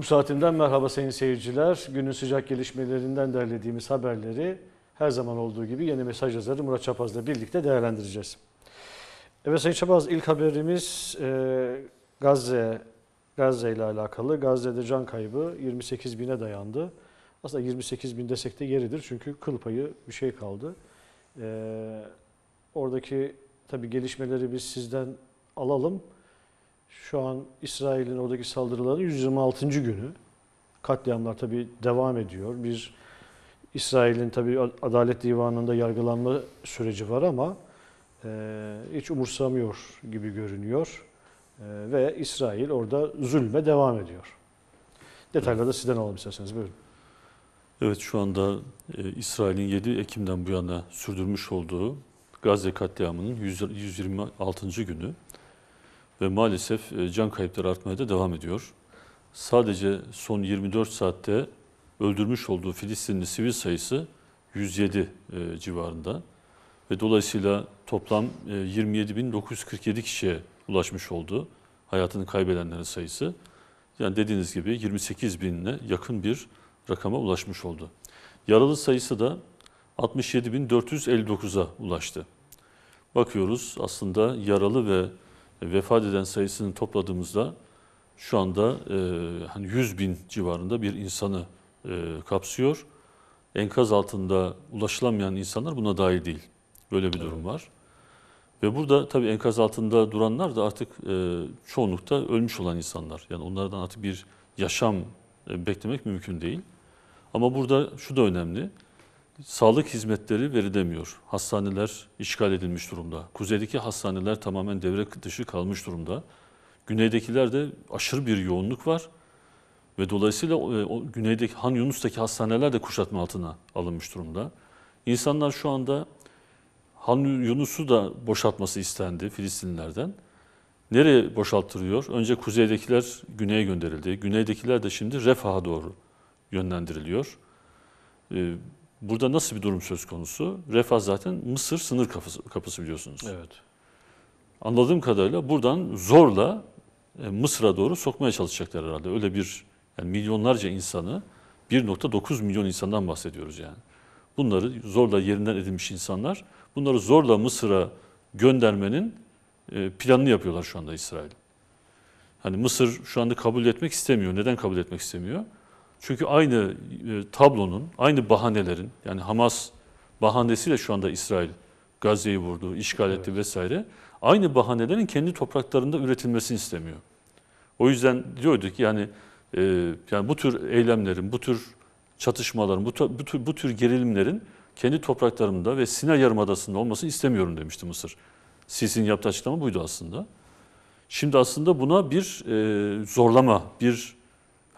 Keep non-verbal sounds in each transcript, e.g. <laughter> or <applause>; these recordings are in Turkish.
Kum Saati'nden merhaba sayın seyirciler. Günün sıcak gelişmelerinden derlediğimiz haberleri her zaman olduğu gibi yeni mesaj yazarı Murat Çapaz'la birlikte değerlendireceğiz. Evet Sayın Çapaz ilk haberimiz e, Gazze, Gazze ile alakalı. Gazze'de can kaybı 28 bine dayandı. Aslında 28 bin desek de yeridir çünkü kıl payı bir şey kaldı. E, oradaki tabii gelişmeleri biz sizden alalım. Şu an İsrail'in oradaki saldırıların 126. günü. Katliamlar tabi devam ediyor. Bir İsrail'in tabi Adalet Divanı'nda yargılanma süreci var ama e, hiç umursamıyor gibi görünüyor. E, ve İsrail orada zulme devam ediyor. Detayları da sizden alalım isterseniz. Buyurun. Evet şu anda e, İsrail'in 7 Ekim'den bu yana sürdürmüş olduğu Gazze katliamının 100, 126. günü ve maalesef e, can kayıpları artmaya da devam ediyor. Sadece son 24 saatte öldürmüş olduğu Filistinli sivil sayısı 107 e, civarında ve dolayısıyla toplam 27.947 e, kişiye ulaşmış oldu hayatını kaybedenlerin sayısı. Yani dediğiniz gibi 28 binine yakın bir rakama ulaşmış oldu. Yaralı sayısı da 67.459'a ulaştı. Bakıyoruz aslında yaralı ve vefat eden sayısını topladığımızda şu anda e, hani 100 bin civarında bir insanı e, kapsıyor. Enkaz altında ulaşılamayan insanlar buna dahil değil. Böyle bir evet. durum var. Ve burada tabii enkaz altında duranlar da artık e, çoğunlukta ölmüş olan insanlar. Yani onlardan artık bir yaşam e, beklemek mümkün değil. Ama burada şu da önemli sağlık hizmetleri verilemiyor. Hastaneler işgal edilmiş durumda. Kuzeydeki hastaneler tamamen devre dışı kalmış durumda. Güneydekilerde aşırı bir yoğunluk var ve dolayısıyla e, o, güneydeki Han Yunus'taki hastaneler de kuşatma altına alınmış durumda. İnsanlar şu anda Han Yunus'u da boşaltması istendi Filistinlilerden. Nereye boşalttırıyor? Önce kuzeydekiler güneye gönderildi. Güneydekiler de şimdi refaha doğru yönlendiriliyor. Ee, Burada nasıl bir durum söz konusu? Refah zaten Mısır sınır kapısı, kapısı biliyorsunuz. Evet. Anladığım kadarıyla buradan zorla e, Mısır'a doğru sokmaya çalışacaklar herhalde. Öyle bir yani milyonlarca insanı 1.9 milyon insandan bahsediyoruz yani. Bunları zorla yerinden edilmiş insanlar, bunları zorla Mısır'a göndermenin e, planını yapıyorlar şu anda İsrail. Hani Mısır şu anda kabul etmek istemiyor. Neden kabul etmek istemiyor? Çünkü aynı e, tablonun, aynı bahanelerin yani Hamas bahanesiyle şu anda İsrail Gazze'yi vurdu, işgal etti evet. vesaire. Aynı bahanelerin kendi topraklarında üretilmesini istemiyor. O yüzden diyorduk yani e, yani bu tür eylemlerin, bu tür çatışmaların, bu, bu, tür, bu tür gerilimlerin kendi topraklarımda ve Sina Yarımadası'nda olmasını istemiyorum demişti Mısır. Sisi'nin yaptığı açıklama buydu aslında. Şimdi aslında buna bir e, zorlama, bir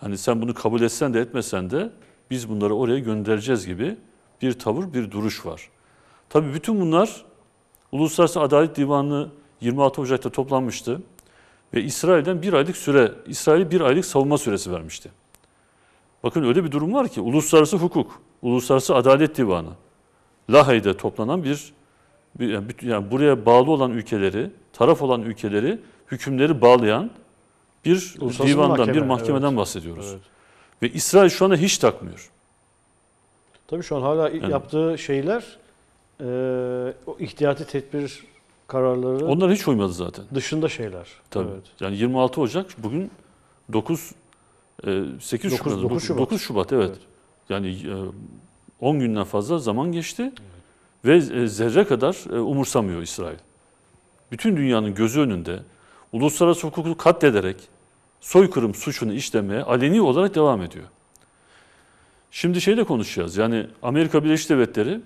Hani sen bunu kabul etsen de etmesen de biz bunları oraya göndereceğiz gibi bir tavır, bir duruş var. Tabii bütün bunlar Uluslararası Adalet Divanı 26 Ocak'ta toplanmıştı ve İsrail'den bir aylık süre, İsrail'e bir aylık savunma süresi vermişti. Bakın öyle bir durum var ki uluslararası hukuk, uluslararası adalet divanı Lahey'de toplanan bir, bir yani buraya bağlı olan ülkeleri, taraf olan ülkeleri hükümleri bağlayan bir Uluslararası divandan, mahkeme, bir mahkemeden evet. bahsediyoruz. Evet. Ve İsrail şu anda hiç takmıyor. Tabii şu an hala yani, yaptığı şeyler e, o ihtiyati tedbir kararları. Onlar hiç uymadı zaten. Dışında şeyler. Tabii. Evet. Yani 26 Ocak bugün 9 8 9, Şubat, 9, Şubat. 9 Şubat evet. evet. Yani 10 e, günden fazla zaman geçti. Evet. Ve e, zerre kadar e, umursamıyor İsrail. Bütün dünyanın gözü önünde uluslararası hukuku katlederek soykırım suçunu işlemeye aleni olarak devam ediyor. Şimdi şeyle konuşacağız. Yani Amerika Birleşik Devletleri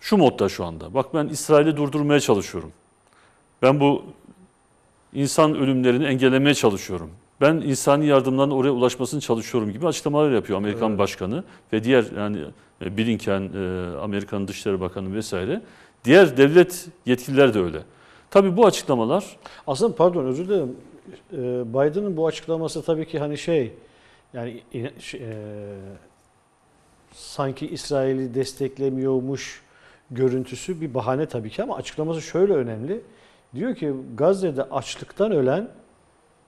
şu modda şu anda. Bak ben İsrail'i durdurmaya çalışıyorum. Ben bu insan ölümlerini engellemeye çalışıyorum. Ben insani yardımların oraya ulaşmasını çalışıyorum gibi açıklamalar yapıyor Amerikan evet. Başkanı ve diğer yani e, Blinken, e, Amerikan Dışişleri Bakanı vesaire. Diğer devlet yetkililer de öyle. Tabii bu açıklamalar... Aslında pardon özür dilerim e, Biden'ın bu açıklaması tabii ki hani şey yani e, sanki İsrail'i desteklemiyormuş görüntüsü bir bahane tabii ki ama açıklaması şöyle önemli. Diyor ki Gazze'de açlıktan ölen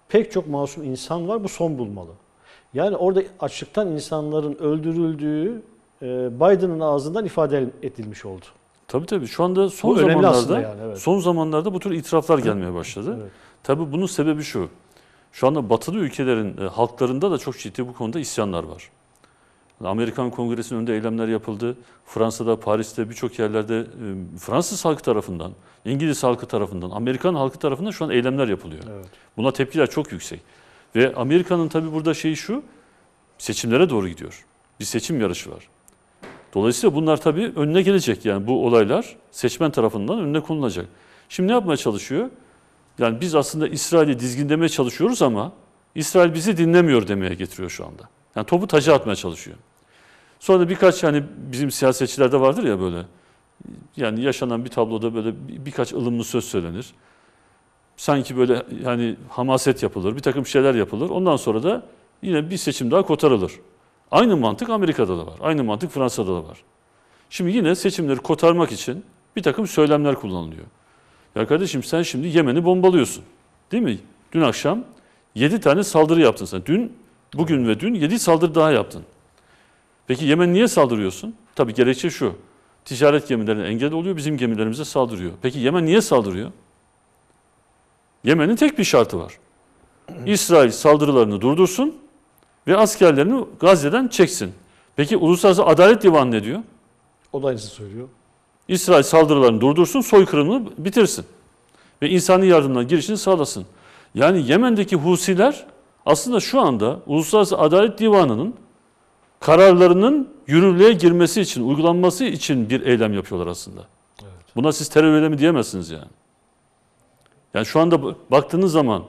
pek çok masum insan var bu son bulmalı. Yani orada açlıktan insanların öldürüldüğü e, Biden'ın ağzından ifade edilmiş oldu. Tabii tabii şu anda son bu zamanlarda yani, evet. son zamanlarda bu tür itiraflar gelmeye başladı. Evet. Tabii bunun sebebi şu. Şu anda batılı ülkelerin e, halklarında da çok ciddi bu konuda isyanlar var. Amerikan Kongresi'nin önünde eylemler yapıldı. Fransa'da, Paris'te birçok yerlerde e, Fransız halkı tarafından, İngiliz halkı tarafından, Amerikan halkı tarafından şu an eylemler yapılıyor. Evet. Buna tepkiler çok yüksek. Ve Amerika'nın tabii burada şeyi şu, seçimlere doğru gidiyor. Bir seçim yarışı var. Dolayısıyla bunlar tabii önüne gelecek yani bu olaylar seçmen tarafından önüne konulacak. Şimdi ne yapmaya çalışıyor? Yani biz aslında İsrail'i dizginlemeye çalışıyoruz ama İsrail bizi dinlemiyor demeye getiriyor şu anda. Yani topu taca atmaya çalışıyor. Sonra birkaç yani bizim siyasetçilerde vardır ya böyle. Yani yaşanan bir tabloda böyle birkaç ılımlı söz söylenir. Sanki böyle yani hamaset yapılır, bir takım şeyler yapılır. Ondan sonra da yine bir seçim daha kotarılır. Aynı mantık Amerika'da da var. Aynı mantık Fransa'da da var. Şimdi yine seçimleri kotarmak için bir takım söylemler kullanılıyor. Ya kardeşim sen şimdi Yemen'i bombalıyorsun. Değil mi? Dün akşam 7 tane saldırı yaptın sen. Dün, bugün ve dün 7 saldırı daha yaptın. Peki Yemen niye saldırıyorsun? Tabii gerekçe şu. Ticaret gemilerine engel oluyor, bizim gemilerimize saldırıyor. Peki Yemen niye saldırıyor? Yemen'in tek bir şartı var. İsrail saldırılarını durdursun ve askerlerini Gazze'den çeksin. Peki Uluslararası Adalet Divanı ne diyor? O da aynısını söylüyor. İsrail saldırılarını durdursun, soykırımını bitirsin. Ve insani yardımla girişini sağlasın. Yani Yemen'deki Husiler aslında şu anda Uluslararası Adalet Divanı'nın kararlarının yürürlüğe girmesi için, uygulanması için bir eylem yapıyorlar aslında. Evet. Buna siz terör eylemi diyemezsiniz yani. Yani şu anda baktığınız zaman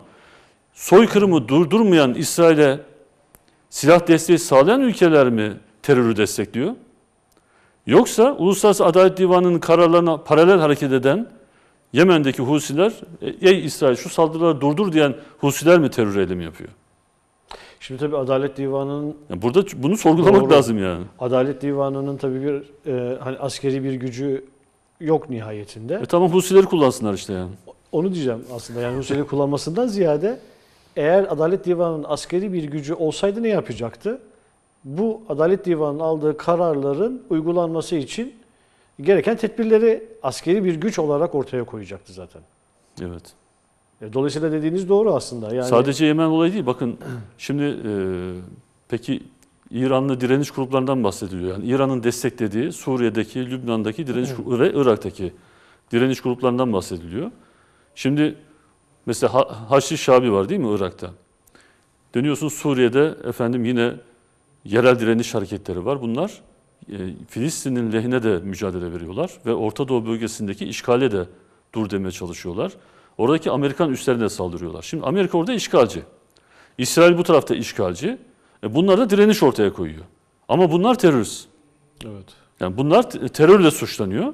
soykırımı durdurmayan İsrail'e silah desteği sağlayan ülkeler mi terörü destekliyor? Yoksa Uluslararası Adalet Divanı'nın kararlarına paralel hareket eden Yemen'deki Husiler, e, ey İsrail şu saldırıları durdur diyen Husiler mi terör eylemi yapıyor? Şimdi tabii Adalet Divanı'nın... Yani burada bunu sorgulamak doğru, lazım yani. Adalet Divanı'nın tabii bir e, hani askeri bir gücü yok nihayetinde. E tamam Husileri kullansınlar işte yani. Onu diyeceğim aslında yani Husileri kullanmasından ziyade eğer Adalet Divanı'nın askeri bir gücü olsaydı ne yapacaktı? bu Adalet Divanı'nın aldığı kararların uygulanması için gereken tedbirleri askeri bir güç olarak ortaya koyacaktı zaten. Evet. E, dolayısıyla dediğiniz doğru aslında. Yani... Sadece Yemen olayı değil. Bakın <clears throat> şimdi e, peki İranlı direniş gruplarından bahsediliyor. Yani İran'ın desteklediği Suriye'deki, Lübnan'daki direniş ve Irak'taki direniş gruplarından bahsediliyor. Şimdi mesela ha Haçlı Şabi var değil mi Irak'ta? Dönüyorsun Suriye'de efendim yine yerel direniş hareketleri var. Bunlar e, Filistin'in lehine de mücadele veriyorlar ve Orta Doğu bölgesindeki işgale de dur demeye çalışıyorlar. Oradaki Amerikan üslerine saldırıyorlar. Şimdi Amerika orada işgalci. İsrail bu tarafta işgalci. E, bunlar da direniş ortaya koyuyor. Ama bunlar terörist. Evet. Yani bunlar terörle suçlanıyor.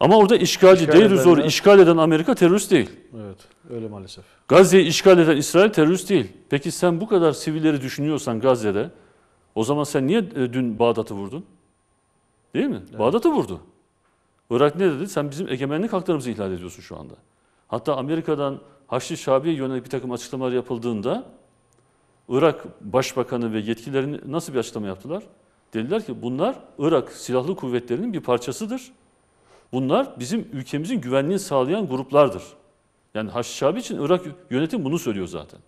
Ama orada işgalci işgal değil zor. işgal eden Amerika terörist değil. Evet, öyle maalesef. Gazze'yi işgal eden İsrail terörist değil. Peki sen bu kadar sivilleri düşünüyorsan Gazze'de, o zaman sen niye e, dün Bağdat'ı vurdun? Değil mi? Evet. Bağdat'ı vurdu. Irak ne dedi? Sen bizim egemenlik haklarımızı ihlal ediyorsun şu anda. Hatta Amerika'dan Haçlı Şabi'ye yönelik bir takım açıklamalar yapıldığında Irak Başbakanı ve yetkililerini nasıl bir açıklama yaptılar? Dediler ki bunlar Irak Silahlı Kuvvetleri'nin bir parçasıdır. Bunlar bizim ülkemizin güvenliğini sağlayan gruplardır. Yani Haçlı Şabi için Irak yönetim bunu söylüyor zaten.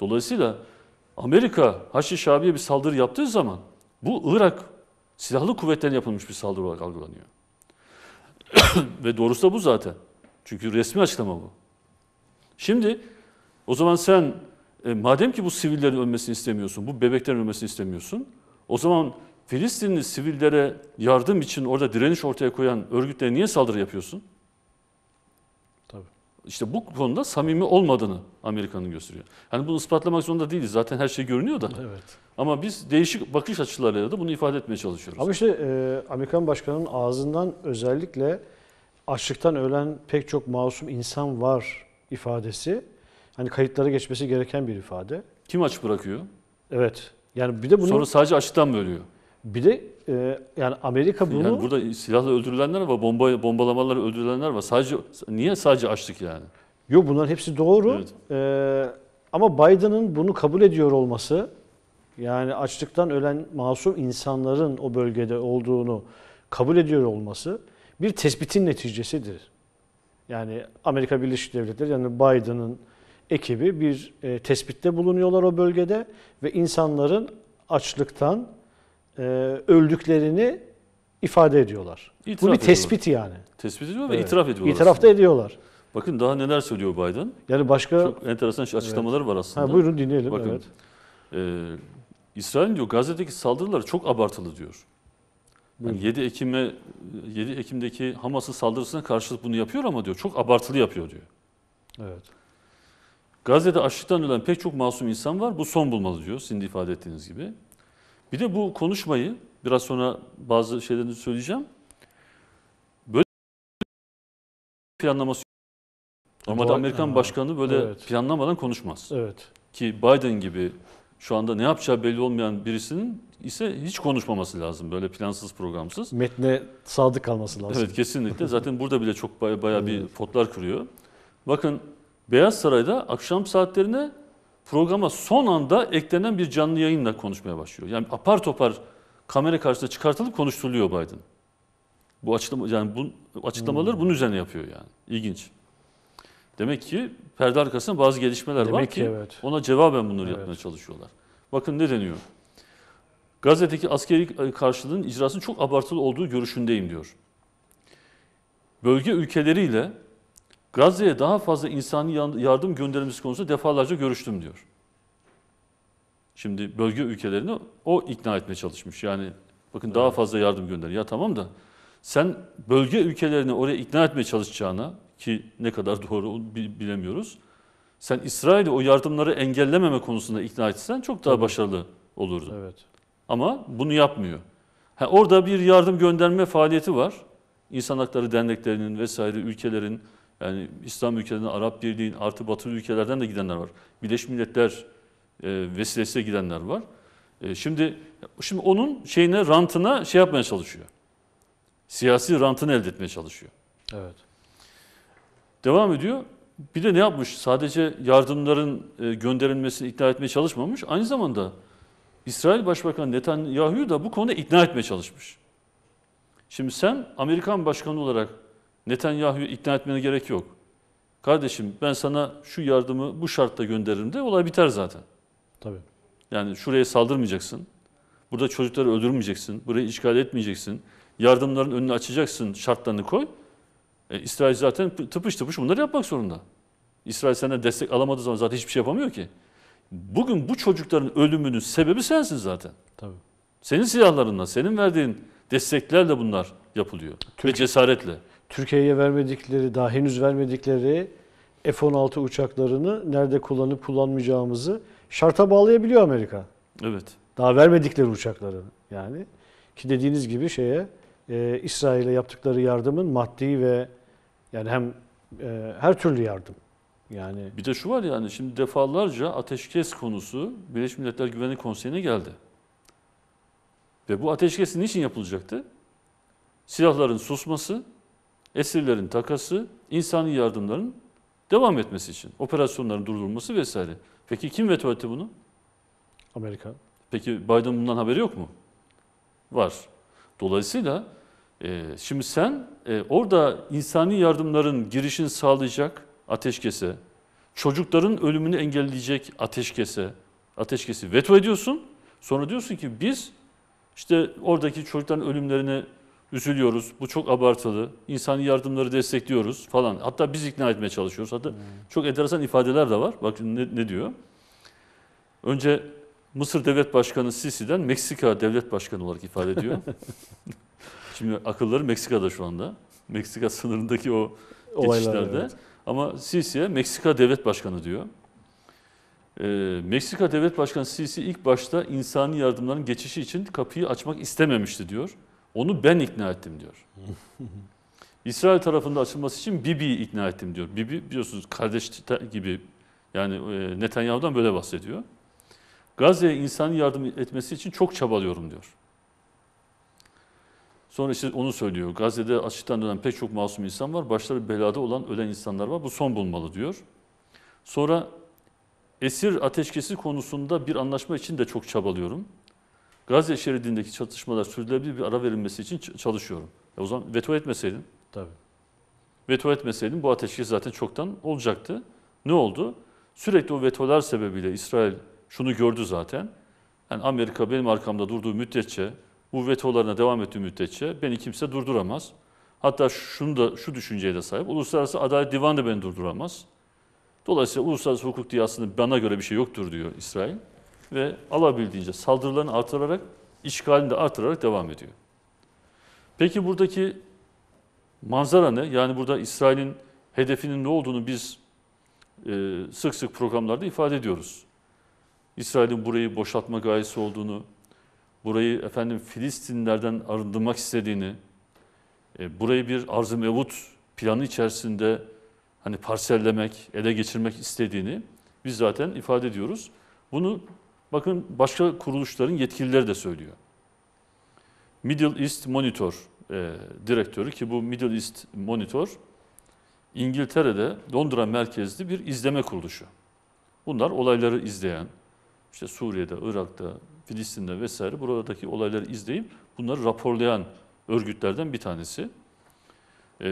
Dolayısıyla Amerika Haçlı Şabi'ye bir saldırı yaptığı zaman bu Irak silahlı kuvvetten yapılmış bir saldırı olarak algılanıyor. <coughs> Ve doğrusu da bu zaten. Çünkü resmi açıklama bu. Şimdi o zaman sen e, madem ki bu sivillerin ölmesini istemiyorsun, bu bebeklerin ölmesini istemiyorsun, o zaman Filistinli sivillere yardım için orada direniş ortaya koyan örgütlere niye saldırı yapıyorsun? işte bu konuda samimi olmadığını Amerika'nın gösteriyor. Hani bunu ispatlamak zorunda değiliz. Zaten her şey görünüyor da. Evet. Ama biz değişik bakış açılarıyla da bunu ifade etmeye çalışıyoruz. Ama işte e, Amerikan başkanının ağzından özellikle açlıktan ölen pek çok masum insan var ifadesi hani kayıtlara geçmesi gereken bir ifade. Kim aç bırakıyor? Evet. Yani bir de bunu Sonra sadece açlıktan mı ölüyor? Bir de e, yani Amerika bunu... Yani burada silahla öldürülenler var, bomba, bombalamalarla öldürülenler var. Sadece Niye sadece açlık yani? Yok bunların hepsi doğru. Evet. E, ama Biden'ın bunu kabul ediyor olması, yani açlıktan ölen masum insanların o bölgede olduğunu kabul ediyor olması bir tespitin neticesidir. Yani Amerika Birleşik Devletleri yani Biden'ın ekibi bir e, tespitte bulunuyorlar o bölgede ve insanların açlıktan e, öldüklerini ifade ediyorlar. İtiraf Bu bir ediyorlar. tespit yani. Tespit ediyor ve itiraf ediyorlar. İtiraf da ediyorlar. Bakın daha neler söylüyor Biden. Yani başka... Çok enteresan açıklamalar evet. var aslında. Ha, buyurun dinleyelim. Bakın, evet. e, İsrail diyor Gazze'deki saldırılar çok abartılı diyor. Yani 7 Ekim'e 7 Ekim'deki Hamas'ın saldırısına karşılık bunu yapıyor ama diyor çok abartılı yapıyor diyor. Evet. Gazze'de açlıktan ölen pek çok masum insan var. Bu son bulmalı diyor sizin de ifade ettiğiniz gibi. Bir de bu konuşmayı biraz sonra bazı şeylerini söyleyeceğim. Böyle planlaması Normalde Amerikan ha. başkanı böyle evet. planlamadan konuşmaz. Evet. Ki Biden gibi şu anda ne yapacağı belli olmayan birisinin ise hiç konuşmaması lazım böyle plansız programsız. Metne sadık kalması lazım. Evet kesinlikle. Zaten burada bile çok baya, baya bir potlar kırıyor. Bakın Beyaz Saray'da akşam saatlerine programa son anda eklenen bir canlı yayınla konuşmaya başlıyor. Yani apar topar kamera karşısında çıkartılıp konuşturuluyor Biden. Bu açıklama yani bu açıklamaları hmm. bunun üzerine yapıyor yani. İlginç. Demek ki perde arkasında bazı gelişmeler Demek var ki, ki evet. ona cevaben bunları evet. yapmaya çalışıyorlar. Bakın ne deniyor? Gazeteki askeri karşılığın icrasının çok abartılı olduğu görüşündeyim diyor. Bölge ülkeleriyle Gazze'ye daha fazla insani yardım gönderilmesi konusunda defalarca görüştüm diyor. Şimdi bölge ülkelerini o ikna etmeye çalışmış. Yani bakın evet. daha fazla yardım gönder. Ya tamam da sen bölge ülkelerini oraya ikna etmeye çalışacağına ki ne kadar doğru bilemiyoruz. Sen İsrail'i o yardımları engellememe konusunda ikna etsen çok daha Tabii. başarılı olurdu. Evet. Ama bunu yapmıyor. Ha, orada bir yardım gönderme faaliyeti var. İnsan hakları derneklerinin vesaire ülkelerin yani İslam ülkelerinden, Arap Birliği'nin artı Batı ülkelerden de gidenler var. Birleşmiş Milletler e, vesilesiyle gidenler var. E, şimdi şimdi onun şeyine rantına şey yapmaya çalışıyor. Siyasi rantını elde etmeye çalışıyor. Evet. Devam ediyor. Bir de ne yapmış? Sadece yardımların e, gönderilmesini ikna etmeye çalışmamış. Aynı zamanda İsrail Başbakanı Netanyahu da bu konuda ikna etmeye çalışmış. Şimdi sen Amerikan Başkanı olarak Netanyahu'yu ikna etmene gerek yok. Kardeşim ben sana şu yardımı bu şartta gönderirim de olay biter zaten. Tabii. Yani şuraya saldırmayacaksın. Burada çocukları öldürmeyeceksin. Burayı işgal etmeyeceksin. Yardımların önünü açacaksın. Şartlarını koy. E, İsrail zaten tıpış tıpış bunları yapmak zorunda. İsrail senden destek alamadığı zaman zaten hiçbir şey yapamıyor ki. Bugün bu çocukların ölümünün sebebi sensin zaten. Tabii. Senin silahlarınla, senin verdiğin desteklerle bunlar yapılıyor. Türk... Ve cesaretle. Türkiye'ye vermedikleri, daha henüz vermedikleri F-16 uçaklarını nerede kullanıp kullanmayacağımızı şarta bağlayabiliyor Amerika. Evet. Daha vermedikleri uçakları yani. Ki dediğiniz gibi şeye e, İsrail'e yaptıkları yardımın maddi ve yani hem e, her türlü yardım. Yani bir de şu var yani şimdi defalarca ateşkes konusu Birleşmiş Milletler Güvenlik Konseyi'ne geldi. Ve bu ateşkesin niçin yapılacaktı? Silahların susması, esirlerin takası, insani yardımların devam etmesi için. Operasyonların durdurulması vesaire. Peki kim veto etti bunu? Amerika. Peki Biden bundan haberi yok mu? Var. Dolayısıyla e, şimdi sen e, orada insani yardımların girişini sağlayacak ateşkese, çocukların ölümünü engelleyecek ateşkese, ateşkesi veto ediyorsun. Sonra diyorsun ki biz işte oradaki çocukların ölümlerini üzülüyoruz, bu çok abartılı, İnsani yardımları destekliyoruz falan. Hatta biz ikna etmeye çalışıyoruz. Hatta hmm. çok enteresan ifadeler de var. Bak ne, ne diyor? Önce Mısır Devlet Başkanı Sisi'den Meksika Devlet Başkanı olarak ifade ediyor. <laughs> <laughs> Şimdi akılları Meksika'da şu anda. Meksika sınırındaki o Olaylar, geçişlerde. Evet. Ama Sisi'ye Meksika Devlet Başkanı diyor. Ee, Meksika Devlet Başkanı Sisi ilk başta insani yardımların geçişi için kapıyı açmak istememişti diyor. Onu ben ikna ettim diyor. <laughs> İsrail tarafında açılması için Bibi'yi ikna ettim diyor. Bibi biliyorsunuz kardeş gibi yani e, Netanyahu'dan böyle bahsediyor. Gazze'ye insan yardım etmesi için çok çabalıyorum diyor. Sonra işte onu söylüyor. Gazze'de açıktan ölen pek çok masum insan var. Başları belada olan ölen insanlar var. Bu son bulmalı diyor. Sonra esir ateşkesi konusunda bir anlaşma için de çok çabalıyorum. Gazze şeridindeki çatışmalar sürdürülebilir bir ara verilmesi için çalışıyorum. E o zaman veto etmeseydin. Tabii. Veto etmeseydin bu ateşkes zaten çoktan olacaktı. Ne oldu? Sürekli o vetolar sebebiyle İsrail şunu gördü zaten. Yani Amerika benim arkamda durduğu müddetçe, bu vetolarına devam ettiği müddetçe beni kimse durduramaz. Hatta şunu da şu düşünceye de sahip. Uluslararası Adalet Divanı da beni durduramaz. Dolayısıyla uluslararası hukuk diye aslında bana göre bir şey yoktur diyor İsrail ve alabildiğince saldırılarını artırarak, işgalini de artırarak devam ediyor. Peki buradaki manzara ne? Yani burada İsrail'in hedefinin ne olduğunu biz e, sık sık programlarda ifade ediyoruz. İsrail'in burayı boşaltma gayesi olduğunu, burayı efendim Filistinlerden arındırmak istediğini, e, burayı bir arz-ı mevut planı içerisinde hani parsellemek, ele geçirmek istediğini biz zaten ifade ediyoruz. Bunu Bakın başka kuruluşların yetkilileri de söylüyor. Middle East Monitor e, direktörü ki bu Middle East Monitor İngiltere'de Londra merkezli bir izleme kuruluşu. Bunlar olayları izleyen, işte Suriye'de, Irak'ta, Filistin'de vesaire buradaki olayları izleyip bunları raporlayan örgütlerden bir tanesi. Ee,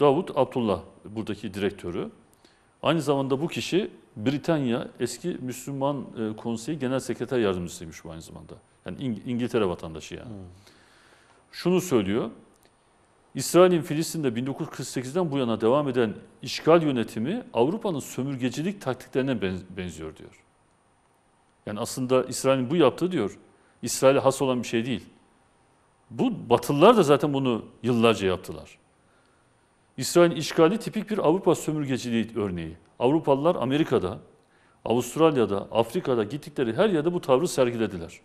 Davut Abdullah buradaki direktörü. Aynı zamanda bu kişi Britanya eski Müslüman e, Konseyi Genel Sekreter Yardımcısıymış bu aynı zamanda. Yani İng İngiltere vatandaşı yani. Hmm. Şunu söylüyor. İsrail'in Filistin'de 1948'den bu yana devam eden işgal yönetimi Avrupa'nın sömürgecilik taktiklerine benziyor diyor. Yani aslında İsrail'in bu yaptığı diyor, İsrail'e has olan bir şey değil. Bu Batılılar da zaten bunu yıllarca yaptılar. İsrail işgali tipik bir Avrupa sömürgeciliği örneği. Avrupalılar Amerika'da, Avustralya'da, Afrika'da gittikleri her yerde bu tavrı sergilediler.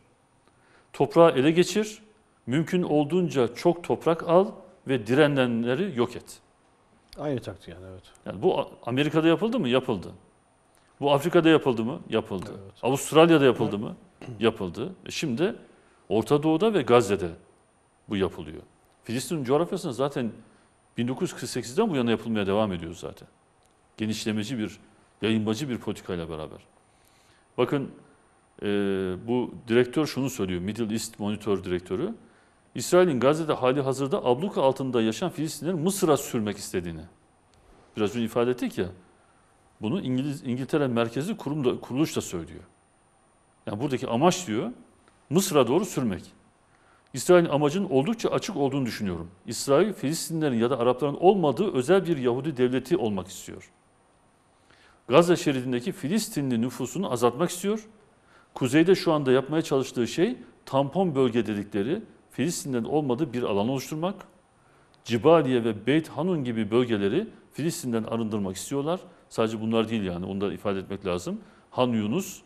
Toprağı ele geçir, mümkün olduğunca çok toprak al ve direnenleri yok et. Aynı taktik yani evet. Yani bu Amerika'da yapıldı mı? Yapıldı. Bu Afrika'da yapıldı mı? Yapıldı. Evet. Avustralya'da yapıldı mı? Yapıldı. E şimdi Orta Doğu'da ve Gazze'de bu yapılıyor. Filistin coğrafyasında zaten 1948'den bu yana yapılmaya devam ediyor zaten. Genişlemeci bir, yayınmacı bir politikayla beraber. Bakın e, bu direktör şunu söylüyor, Middle East Monitor direktörü. İsrail'in Gazze'de hali hazırda abluka altında yaşayan Filistinlerin Mısır'a sürmek istediğini. Biraz önce ifade ettik ya. Bunu İngiliz, İngiltere merkezi kurum da, kuruluş da söylüyor. Yani buradaki amaç diyor Mısır'a doğru sürmek. İsrail'in amacının oldukça açık olduğunu düşünüyorum. İsrail, Filistinlerin ya da Arapların olmadığı özel bir Yahudi devleti olmak istiyor. Gazze şeridindeki Filistinli nüfusunu azaltmak istiyor. Kuzeyde şu anda yapmaya çalıştığı şey tampon bölge dedikleri Filistin'den olmadığı bir alan oluşturmak. Cibaliye ve Beyt Hanun gibi bölgeleri Filistin'den arındırmak istiyorlar. Sadece bunlar değil yani onu da ifade etmek lazım. Han Yunus,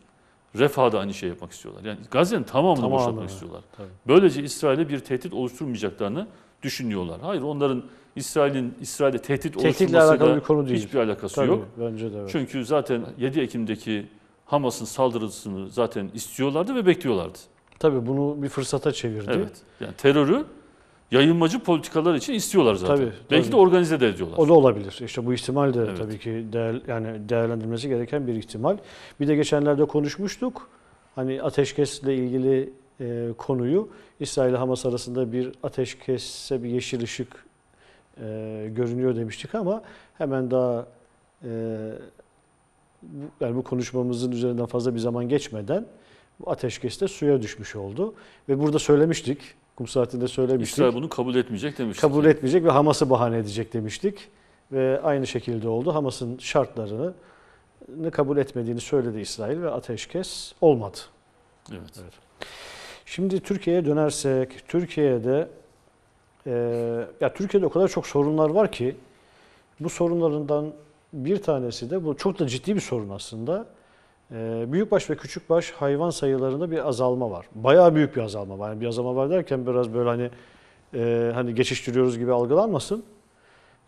Refah'da aynı şey yapmak istiyorlar. Yani Gazze'nin tamamını Tamamı, boşaltmak evet. istiyorlar. Tabii. Böylece İsrail'e bir tehdit oluşturmayacaklarını düşünüyorlar. Hayır onların İsrail'in İsrail'e tehdit Tehditle alakalı bir konu değil. hiçbir alakası Tabii, yok. Bence de evet. Çünkü zaten 7 Ekim'deki Hamas'ın saldırısını zaten istiyorlardı ve bekliyorlardı. Tabii bunu bir fırsata çevirdi. Evet. Yani terörü yayılmacı politikalar için istiyorlar zaten. Tabii, Belki de organize de ediyorlar. O da olabilir. İşte bu ihtimal de evet. tabii ki değer, yani değerlendirilmesi gereken bir ihtimal. Bir de geçenlerde konuşmuştuk. Hani ateşkesle ilgili e, konuyu İsrail Hamas arasında bir ateşkesse bir yeşil ışık e, görünüyor demiştik ama hemen daha e, bu, yani bu konuşmamızın üzerinden fazla bir zaman geçmeden bu ateşkes de suya düşmüş oldu. Ve burada söylemiştik Kum saatinde söylemiştik. İsrail bunu kabul etmeyecek demiştik. Kabul etmeyecek ve Hamas'ı bahane edecek demiştik. Ve aynı şekilde oldu. Hamas'ın şartlarını kabul etmediğini söyledi İsrail ve ateşkes olmadı. Evet. evet. Şimdi Türkiye'ye dönersek, Türkiye'de e, ya Türkiye'de o kadar çok sorunlar var ki bu sorunlarından bir tanesi de bu çok da ciddi bir sorun aslında. Ee, büyükbaş ve küçükbaş hayvan sayılarında bir azalma var. Bayağı büyük bir azalma var. Yani bir azalma var derken biraz böyle hani e, hani geçiştiriyoruz gibi algılanmasın.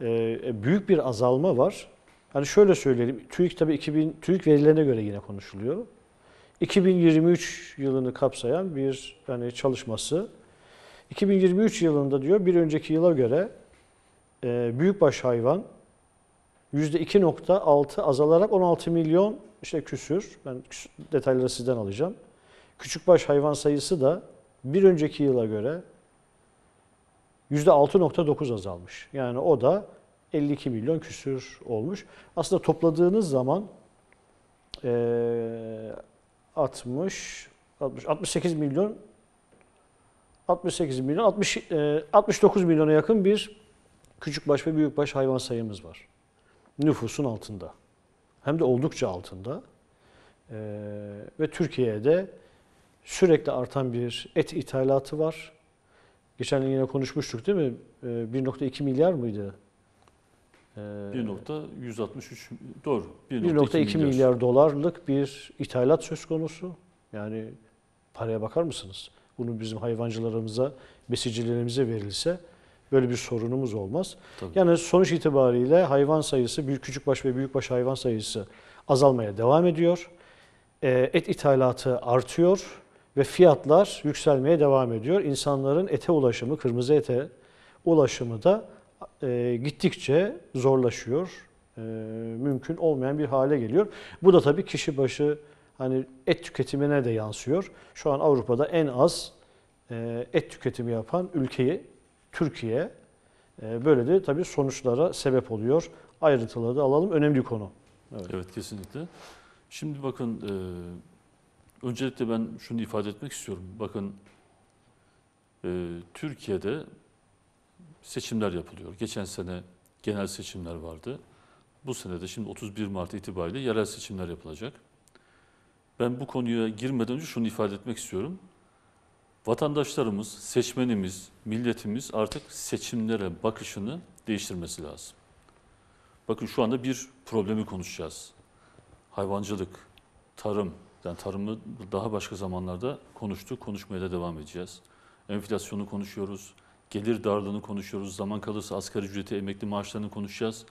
Ee, e, büyük bir azalma var. Hani şöyle söyleyelim. TÜİK tabii 2000 TÜİK verilerine göre yine konuşuluyor. 2023 yılını kapsayan bir hani çalışması. 2023 yılında diyor bir önceki yıla göre e, büyükbaş hayvan %2.6 azalarak 16 milyon işte küsür. Ben detayları sizden alacağım. Küçükbaş hayvan sayısı da bir önceki yıla göre %6.9 azalmış. Yani o da 52 milyon küsür olmuş. Aslında topladığınız zaman 60, 60 68 milyon 68 milyon 60 69 milyona yakın bir küçükbaş ve büyükbaş hayvan sayımız var nüfusun altında. Hem de oldukça altında. Ee, ve Türkiye'de sürekli artan bir et ithalatı var. Geçen yine konuşmuştuk değil mi? Ee, 1.2 milyar mıydı? Ee, 1.163 doğru. 1.2 milyar. milyar dolarlık bir ithalat söz konusu. Yani paraya bakar mısınız? Bunu bizim hayvancılarımıza, besicilerimize verilse böyle bir sorunumuz olmaz. Tabii. Yani sonuç itibariyle hayvan sayısı, büyük baş ve büyük baş hayvan sayısı azalmaya devam ediyor. E, et ithalatı artıyor ve fiyatlar yükselmeye devam ediyor. İnsanların ete ulaşımı, kırmızı ete ulaşımı da e, gittikçe zorlaşıyor. E, mümkün olmayan bir hale geliyor. Bu da tabii kişi başı hani et tüketimine de yansıyor. Şu an Avrupa'da en az e, et tüketimi yapan ülkeyi Türkiye. E, böyle de tabii sonuçlara sebep oluyor. Ayrıntıları da alalım. Önemli konu. Evet, evet kesinlikle. Şimdi bakın e, öncelikle ben şunu ifade etmek istiyorum. Bakın e, Türkiye'de seçimler yapılıyor. Geçen sene genel seçimler vardı. Bu sene de şimdi 31 Mart itibariyle yerel seçimler yapılacak. Ben bu konuya girmeden önce şunu ifade etmek istiyorum vatandaşlarımız, seçmenimiz, milletimiz artık seçimlere bakışını değiştirmesi lazım. Bakın şu anda bir problemi konuşacağız. Hayvancılık, tarım, yani tarımı daha başka zamanlarda konuştuk, konuşmaya da devam edeceğiz. Enflasyonu konuşuyoruz, gelir darlığını konuşuyoruz, zaman kalırsa asgari ücreti, emekli maaşlarını konuşacağız.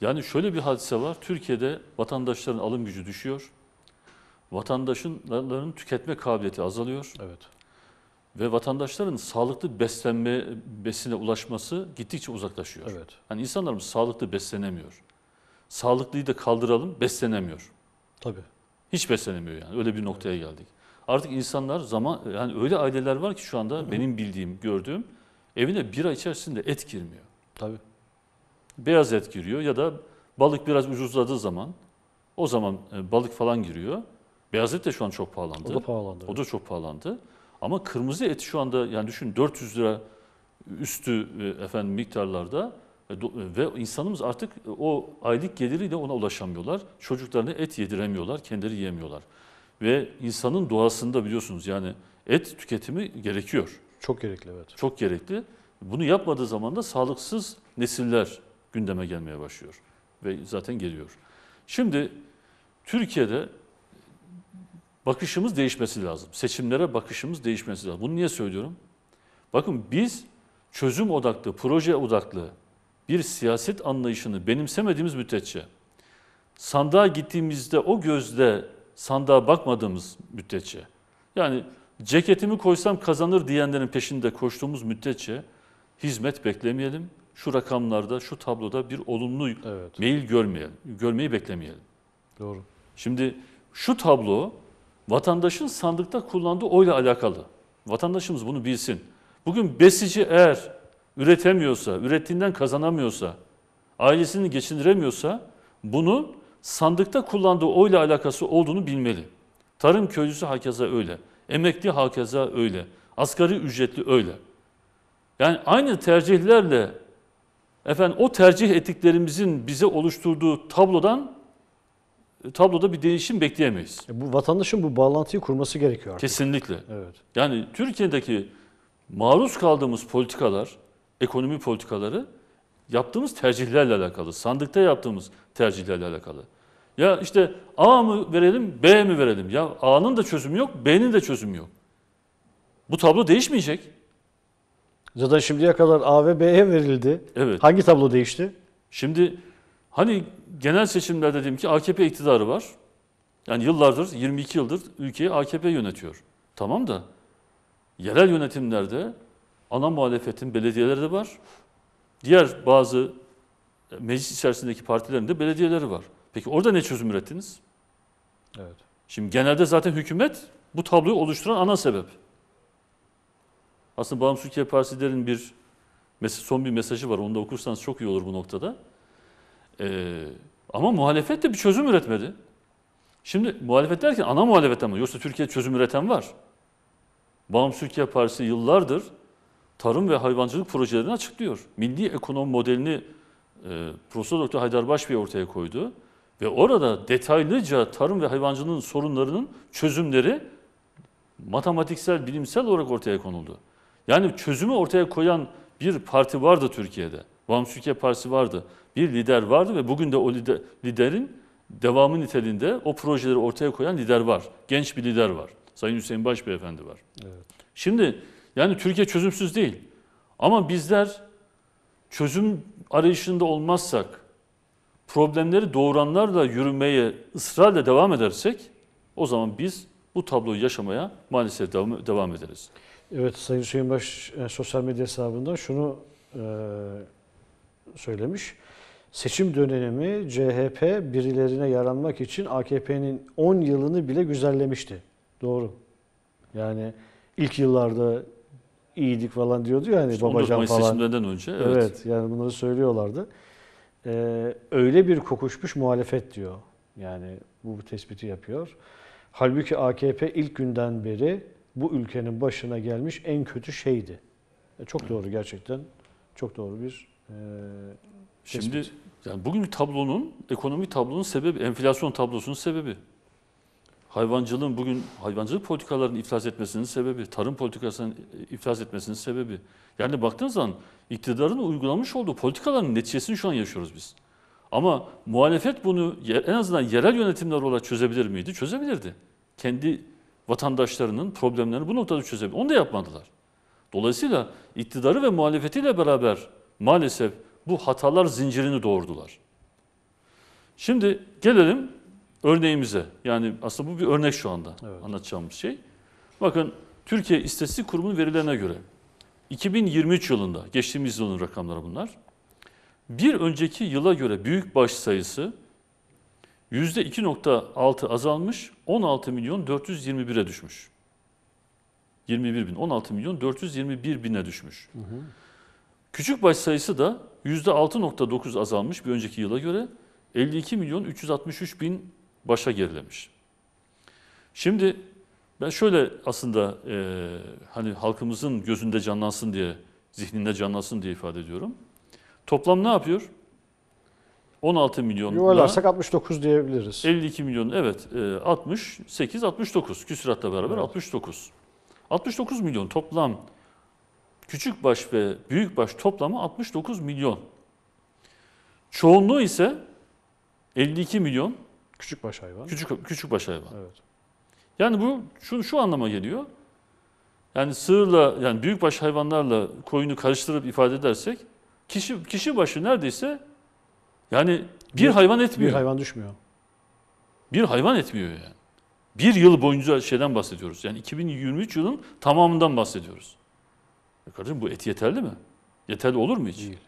Yani şöyle bir hadise var, Türkiye'de vatandaşların alım gücü düşüyor, vatandaşların tüketme kabiliyeti azalıyor. Evet ve vatandaşların sağlıklı beslenme besine ulaşması gittikçe uzaklaşıyor. Evet. Yani insanlarımız sağlıklı beslenemiyor. Sağlıklıyı da kaldıralım, beslenemiyor. Tabii. Hiç beslenemiyor yani. Öyle bir noktaya evet. geldik. Artık insanlar zaman yani öyle aileler var ki şu anda Hı -hı. benim bildiğim, gördüğüm evine bir ay içerisinde et girmiyor. Tabii. Beyaz et giriyor ya da balık biraz ucuzladığı zaman o zaman e, balık falan giriyor. Beyaz et de şu an çok pahalandı. O da pahalandı. O da evet. çok pahalandı. Ama kırmızı et şu anda yani düşün 400 lira üstü e, efendim miktarlarda e, e, ve insanımız artık o aylık geliriyle ona ulaşamıyorlar. Çocuklarına et yediremiyorlar, kendileri yiyemiyorlar. Ve insanın doğasında biliyorsunuz yani et tüketimi gerekiyor. Çok gerekli evet. Çok gerekli. Bunu yapmadığı zaman da sağlıksız nesiller gündeme gelmeye başlıyor ve zaten geliyor. Şimdi Türkiye'de bakışımız değişmesi lazım. Seçimlere bakışımız değişmesi lazım. Bunu niye söylüyorum? Bakın biz çözüm odaklı, proje odaklı bir siyaset anlayışını benimsemediğimiz müddetçe, sandığa gittiğimizde o gözle sandığa bakmadığımız müddetçe, yani ceketimi koysam kazanır diyenlerin peşinde koştuğumuz müddetçe hizmet beklemeyelim. Şu rakamlarda, şu tabloda bir olumlu evet. mail görmeyelim, görmeyi beklemeyelim. Doğru. Şimdi şu tablo vatandaşın sandıkta kullandığı oyla alakalı. Vatandaşımız bunu bilsin. Bugün besici eğer üretemiyorsa, ürettiğinden kazanamıyorsa, ailesini geçindiremiyorsa bunu sandıkta kullandığı oyla alakası olduğunu bilmeli. Tarım köylüsü hakeza öyle. Emekli hakeza öyle. Asgari ücretli öyle. Yani aynı tercihlerle efendim o tercih ettiklerimizin bize oluşturduğu tablodan tabloda bir değişim bekleyemeyiz. E bu vatandaşın bu bağlantıyı kurması gerekiyor artık. Kesinlikle. Evet. Yani Türkiye'deki maruz kaldığımız politikalar, ekonomi politikaları yaptığımız tercihlerle alakalı. Sandıkta yaptığımız tercihlerle alakalı. Ya işte A mı verelim, B mi verelim? Ya A'nın da çözümü yok, B'nin de çözümü yok. Bu tablo değişmeyecek. Zaten şimdiye kadar A ve B'ye verildi. Evet. Hangi tablo değişti? Şimdi Hani genel seçimlerde dedim ki AKP iktidarı var. Yani yıllardır, 22 yıldır ülkeyi AKP yönetiyor. Tamam da yerel yönetimlerde ana muhalefetin belediyeleri de var. Diğer bazı e, meclis içerisindeki partilerin de belediyeleri var. Peki orada ne çözüm ürettiniz? Evet. Şimdi genelde zaten hükümet bu tabloyu oluşturan ana sebep. Aslında Bağımsız Türkiye Partisi'lerin bir son bir mesajı var. Onu da okursanız çok iyi olur bu noktada. Ee, ama muhalefet de bir çözüm üretmedi. Şimdi muhalefet derken ana muhalefet ama yoksa Türkiye çözüm üreten var. Bağımsız Türkiye Partisi yıllardır tarım ve hayvancılık projelerini açıklıyor. Milli ekonomi modelini e, Profesör Doktor Haydar Başbey ortaya koydu. Ve orada detaylıca tarım ve hayvancılığın sorunlarının çözümleri matematiksel, bilimsel olarak ortaya konuldu. Yani çözümü ortaya koyan bir parti vardı Türkiye'de. Vamsükya Partisi vardı. Bir lider vardı ve bugün de o lider, liderin devamı niteliğinde o projeleri ortaya koyan lider var. Genç bir lider var. Sayın Hüseyin Başbeyefendi var. Evet. Şimdi yani Türkiye çözümsüz değil. Ama bizler çözüm arayışında olmazsak, problemleri doğuranlarla yürümeye ısrarla devam edersek o zaman biz bu tabloyu yaşamaya maalesef devam, devam ederiz. Evet Sayın Hüseyin Baş e, sosyal medya hesabında şunu e söylemiş. Seçim dönemi CHP birilerine yaranmak için AKP'nin 10 yılını bile güzellemişti. Doğru. Yani ilk yıllarda iyiydik falan diyordu yani hani işte babacan Mayıs falan. seçimlerden önce. Evet. evet yani bunları söylüyorlardı. Ee, öyle bir kokuşmuş muhalefet diyor. Yani bu tespiti yapıyor. Halbuki AKP ilk günden beri bu ülkenin başına gelmiş en kötü şeydi. E, çok doğru gerçekten. Çok doğru bir e, Şimdi tespit. yani bugün tablonun, ekonomi tablonun sebebi, enflasyon tablosunun sebebi. Hayvancılığın bugün hayvancılık politikalarının iflas etmesinin sebebi, tarım politikasının iflas etmesinin sebebi. Yani baktığınız zaman iktidarın uygulamış olduğu politikaların neticesini şu an yaşıyoruz biz. Ama muhalefet bunu en azından yerel yönetimler olarak çözebilir miydi? Çözebilirdi. Kendi vatandaşlarının problemlerini bu noktada çözebilir. Onu da yapmadılar. Dolayısıyla iktidarı ve muhalefetiyle beraber maalesef bu hatalar zincirini doğurdular. Şimdi gelelim örneğimize. Yani aslında bu bir örnek şu anda evet. anlatacağımız şey. Bakın Türkiye İstatistik Kurumu'nun verilerine göre 2023 yılında, geçtiğimiz yılın rakamları bunlar. Bir önceki yıla göre büyük baş sayısı %2.6 azalmış, 16 milyon 421'e düşmüş. 21 bin, 16 milyon 421 bine düşmüş. Hı hı. Küçük baş sayısı da %6.9 azalmış bir önceki yıla göre 52 milyon 363 bin başa gerilemiş. Şimdi ben şöyle aslında e, hani halkımızın gözünde canlansın diye, zihninde canlansın diye ifade ediyorum. Toplam ne yapıyor? 16 milyon. Yuvarlarsak 69 diyebiliriz. 52 milyon evet e, 68, 69 küsüratta beraber evet. 69. 69 milyon toplam Küçük baş ve büyük baş toplamı 69 milyon. Çoğunluğu ise 52 milyon Küçük baş hayvan. küçük küçük baş hayvan. Evet. Yani bu şu, şu anlama geliyor. Yani sığırla yani büyük baş hayvanlarla koyunu karıştırıp ifade edersek kişi kişi başı neredeyse yani bir, Bir- hayvan etmiyor. Bir hayvan düşmüyor. Bir hayvan etmiyor yani. Bir yıl boyunca şeyden bahsediyoruz. Yani 2023 yılın tamamından bahsediyoruz. E kardeşim bu et yeterli mi? Yeterli olur mu hiç? Değil.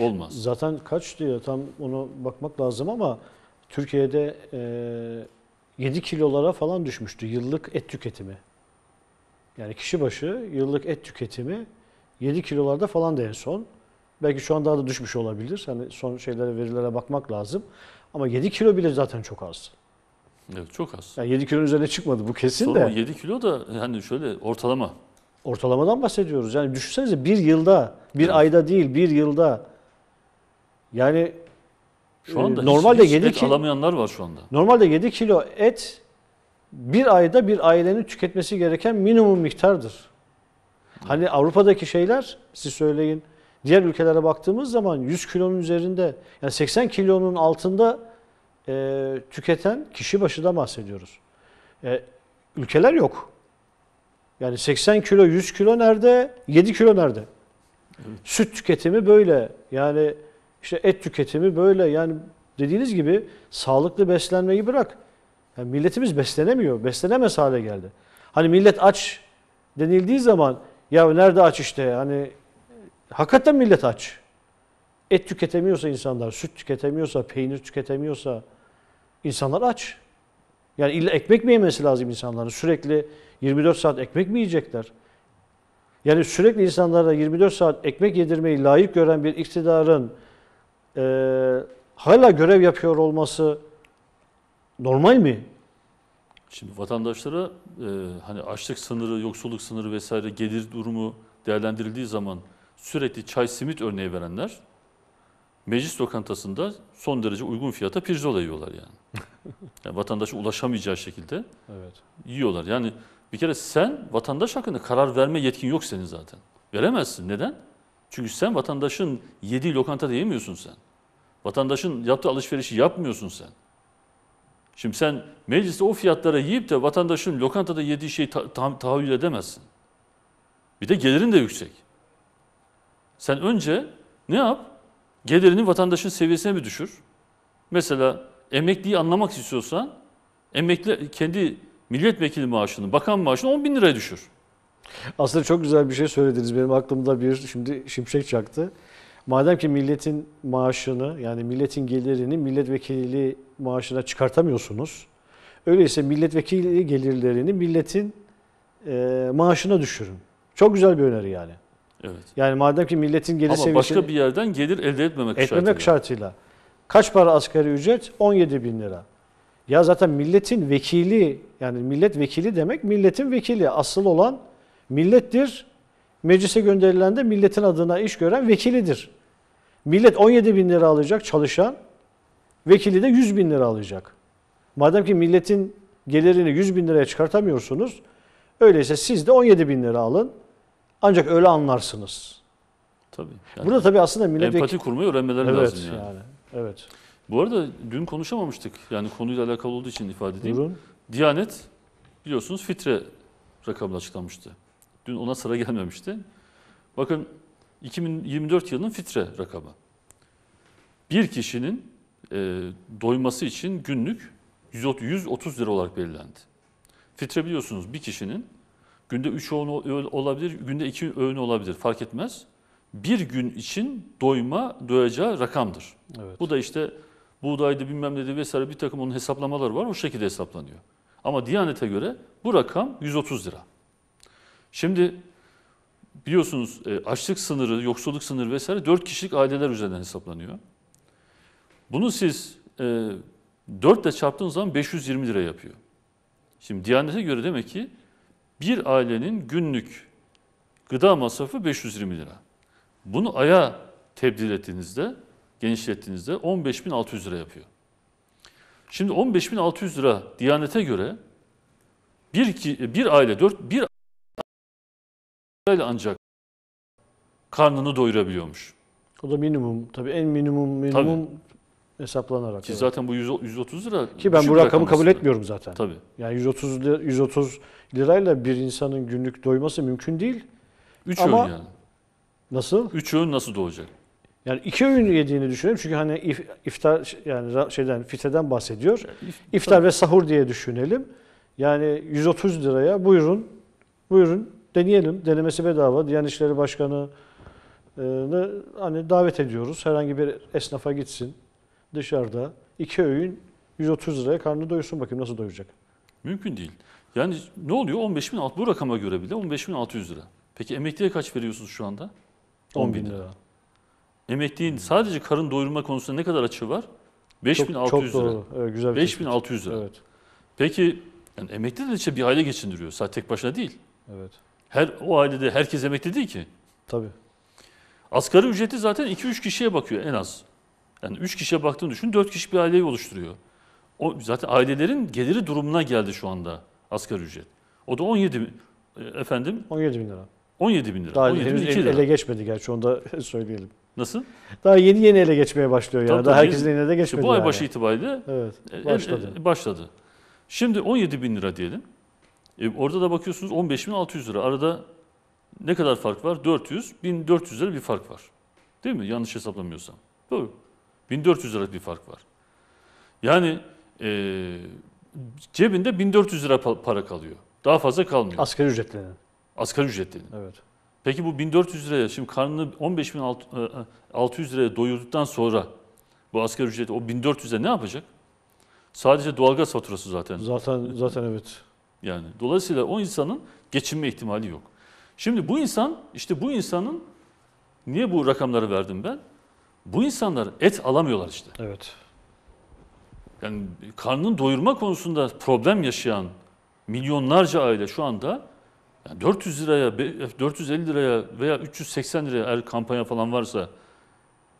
Olmaz. Zaten kaç diyor tam onu bakmak lazım ama Türkiye'de e, 7 kilolara falan düşmüştü yıllık et tüketimi. Yani kişi başı yıllık et tüketimi 7 kilolarda falan da en son. Belki şu an daha da düşmüş olabilir. Hani son şeylere, verilere bakmak lazım. Ama 7 kilo bile zaten çok az. Evet çok az. Yani 7 kilonun üzerine çıkmadı bu kesin Sorun de. 7 kilo da yani şöyle ortalama. Ortalamadan bahsediyoruz. Yani düşünsenize bir yılda, bir evet. ayda değil, bir yılda. Yani şu anda e, normalde hiç, 7 kilo, alamayanlar var şu anda. Normalde 7 kilo et bir ayda bir ailenin tüketmesi gereken minimum miktardır. Hani evet. Hani Avrupa'daki şeyler siz söyleyin. Diğer ülkelere baktığımız zaman 100 kilonun üzerinde yani 80 kilonun altında e, tüketen kişi başından bahsediyoruz. E, ülkeler yok. Yani 80 kilo, 100 kilo nerede? 7 kilo nerede? Süt tüketimi böyle. Yani işte et tüketimi böyle. Yani dediğiniz gibi sağlıklı beslenmeyi bırak. Yani milletimiz beslenemiyor. Beslenemez hale geldi. Hani millet aç denildiği zaman ya nerede aç işte hani hakikaten millet aç. Et tüketemiyorsa insanlar, süt tüketemiyorsa, peynir tüketemiyorsa insanlar aç. Yani illa ekmek mi yemesi lazım insanların? Sürekli 24 saat ekmek mi yiyecekler? Yani sürekli insanlara 24 saat ekmek yedirmeyi layık gören bir iktidarın e, hala görev yapıyor olması normal mi? Şimdi vatandaşlara e, hani açlık sınırı, yoksulluk sınırı vesaire gelir durumu değerlendirildiği zaman sürekli çay simit örneği verenler meclis lokantasında son derece uygun fiyata pirzola yiyorlar yani. <laughs> yani vatandaşa ulaşamayacağı şekilde evet. yiyorlar. Yani bir kere sen vatandaş hakkında karar verme yetkin yok senin zaten. Veremezsin. Neden? Çünkü sen vatandaşın yediği lokanta yemiyorsun sen. Vatandaşın yaptığı alışverişi yapmıyorsun sen. Şimdi sen mecliste o fiyatlara yiyip de vatandaşın lokantada yediği şeyi ta- ta- tahayyül edemezsin. Bir de gelirin de yüksek. Sen önce ne yap? Gelirini vatandaşın seviyesine bir düşür. Mesela emekliyi anlamak istiyorsan emekli kendi milletvekili maaşını, bakan maaşını 10 bin liraya düşür. Aslında çok güzel bir şey söylediniz. Benim aklımda bir şimdi şimşek çaktı. Madem ki milletin maaşını yani milletin gelirini milletvekili maaşına çıkartamıyorsunuz. Öyleyse milletvekili gelirlerini milletin e, maaşına düşürün. Çok güzel bir öneri yani. Evet. Yani madem ki milletin gelir Ama seviyesi... Ama başka bir yerden gelir elde etmemek, etmemek şartıyla. şartıyla. Kaç para asgari ücret? 17 bin lira. Ya zaten milletin vekili yani millet vekili demek milletin vekili. Asıl olan millettir. Meclise gönderilen de milletin adına iş gören vekilidir. Millet 17 bin lira alacak çalışan, vekili de 100 bin lira alacak. Madem ki milletin gelirini 100 bin liraya çıkartamıyorsunuz, öyleyse siz de 17 bin lira alın. Ancak öyle anlarsınız. Tabii. Yani Burada tabii aslında millet... Empati kurmayı öğrenmeleri evet, lazım yani. yani. Evet. Bu arada dün konuşamamıştık. Yani konuyla alakalı olduğu için ifade edeyim. Buyurun. Diyanet biliyorsunuz fitre rakamını açıklamıştı. Dün ona sıra <laughs> gelmemişti. Bakın 2024 yılının fitre rakamı. Bir kişinin e, doyması için günlük 130 lira olarak belirlendi. Fitre biliyorsunuz bir kişinin günde 3 öğün olabilir, günde 2 öğün olabilir fark etmez. Bir gün için doyma, doyacağı rakamdır. Evet. Bu da işte buğdaydı bilmem dedi vesaire bir takım onun hesaplamaları var. O şekilde hesaplanıyor. Ama Diyanet'e göre bu rakam 130 lira. Şimdi biliyorsunuz e, açlık sınırı, yoksulluk sınırı vesaire 4 kişilik aileler üzerinden hesaplanıyor. Bunu siz 4 ile çarptığınız zaman 520 lira yapıyor. Şimdi Diyanet'e göre demek ki bir ailenin günlük gıda masrafı 520 lira. Bunu aya tebdil ettiğinizde genişlettiğinizde 15.600 lira yapıyor. Şimdi 15.600 lira Diyanet'e göre bir, bir aile dört, bir aile ancak karnını doyurabiliyormuş. O da minimum tabii en minimum minimum tabii. hesaplanarak. Ki evet. zaten bu 130 lira. Ki ben bu rakamı kabul etmiyorum zaten. Tabii. Yani 130 lira, 130 lirayla bir insanın günlük doyması mümkün değil. Üç Ama öğün yani. Nasıl? Üç öğün nasıl doğacak? Yani iki öğün yediğini düşünelim. Çünkü hani if, iftar yani şeyden fiteden bahsediyor. İftar ve sahur diye düşünelim. Yani 130 liraya buyurun. Buyurun deneyelim. Denemesi bedava. Diyanet İşleri Başkanı e, hani davet ediyoruz. Herhangi bir esnafa gitsin dışarıda. iki öğün 130 liraya karnını doyursun bakayım nasıl doyacak. Mümkün değil. Yani ne oluyor? 15 bin alt bu rakama göre bile 15.600 lira. Peki emekliye kaç veriyorsunuz şu anda? 10 bin lira. Emekliğin sadece karın doyurma konusunda ne kadar açığı var? 5600 lira. Evet, güzel 5600 lira. Evet. Peki yani emekli de işte bir aile geçindiriyor. Sadece tek başına değil. Evet. Her o ailede herkes emekli değil ki. Tabii. Asgari ücreti zaten 2-3 kişiye bakıyor en az. Yani 3 kişiye baktığını düşün 4 kişi bir aileyi oluşturuyor. O zaten ailelerin geliri durumuna geldi şu anda asgari ücret. O da 17 e, efendim 17 bin lira. 17 bin lira. Daha 17 bin ele, ele geçmedi gerçi onu da <laughs> söyleyelim. Nasıl? Daha yeni yeni ele geçmeye başlıyor yani. Tabii, Daha herkesin eline de geçmedi. bu ay yani. itibariyle Evet. el- el- Başladı. E, başladı. Şimdi 17 bin lira diyelim. E, orada da bakıyorsunuz 15 bin 600 lira. Arada ne kadar fark var? 400, 1400 lira bir fark var. Değil mi? Yanlış hesaplamıyorsam. Doğru. 1400 lira bir fark var. Yani e, cebinde 1400 lira para kalıyor. Daha fazla kalmıyor. Asgari ücretlerinin. Asgari ücretlerin. Evet. Peki bu 1400 liraya şimdi karnını 15600 e, e, liraya doyurduktan sonra bu asgari ücreti o 1400'e ne yapacak? Sadece doğalgaz faturası zaten. Zaten zaten evet. Yani dolayısıyla o insanın geçinme ihtimali yok. Şimdi bu insan işte bu insanın niye bu rakamları verdim ben? Bu insanlar et alamıyorlar işte. Evet. Yani karnını doyurma konusunda problem yaşayan milyonlarca aile şu anda yani 400 liraya, 450 liraya veya 380 liraya eğer kampanya falan varsa